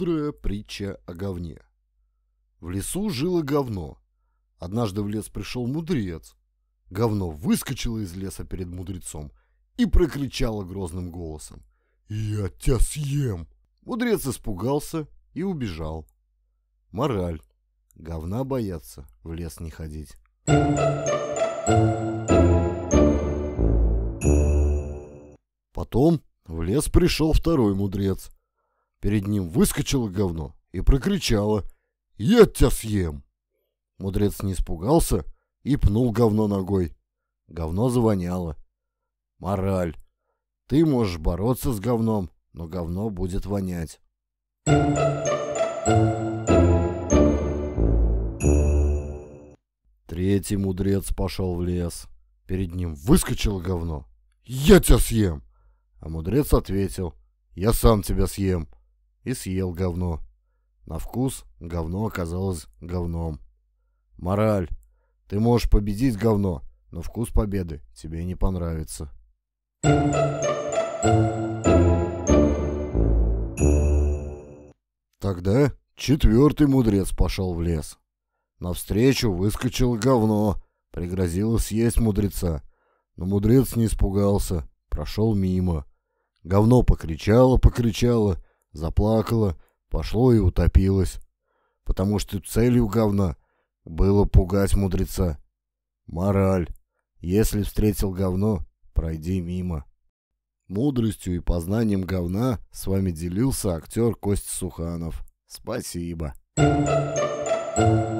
Мудрая притча о говне. В лесу жило говно. Однажды в лес пришел мудрец. Говно выскочило из леса перед мудрецом и прокричало грозным голосом. «Я тебя съем!» Мудрец испугался и убежал. Мораль. Говна бояться, в лес не ходить. Потом в лес пришел второй мудрец – Перед ним выскочило говно и прокричало «Я тебя съем!». Мудрец не испугался и пнул говно ногой. Говно завоняло. Мораль. Ты можешь бороться с говном, но говно будет вонять. Третий мудрец пошел в лес. Перед ним выскочило говно. «Я тебя съем!» А мудрец ответил. «Я сам тебя съем!» и съел говно. На вкус говно оказалось говном. Мораль. Ты можешь победить говно, но вкус победы тебе не понравится. Тогда четвертый мудрец пошел в лес. Навстречу выскочило говно, пригрозило съесть мудреца. Но мудрец не испугался, прошел мимо. Говно покричало, покричало заплакала, пошло и утопилось. Потому что целью говна было пугать мудреца. Мораль. Если встретил говно, пройди мимо. Мудростью и познанием говна с вами делился актер Кость Суханов. Спасибо. Спасибо.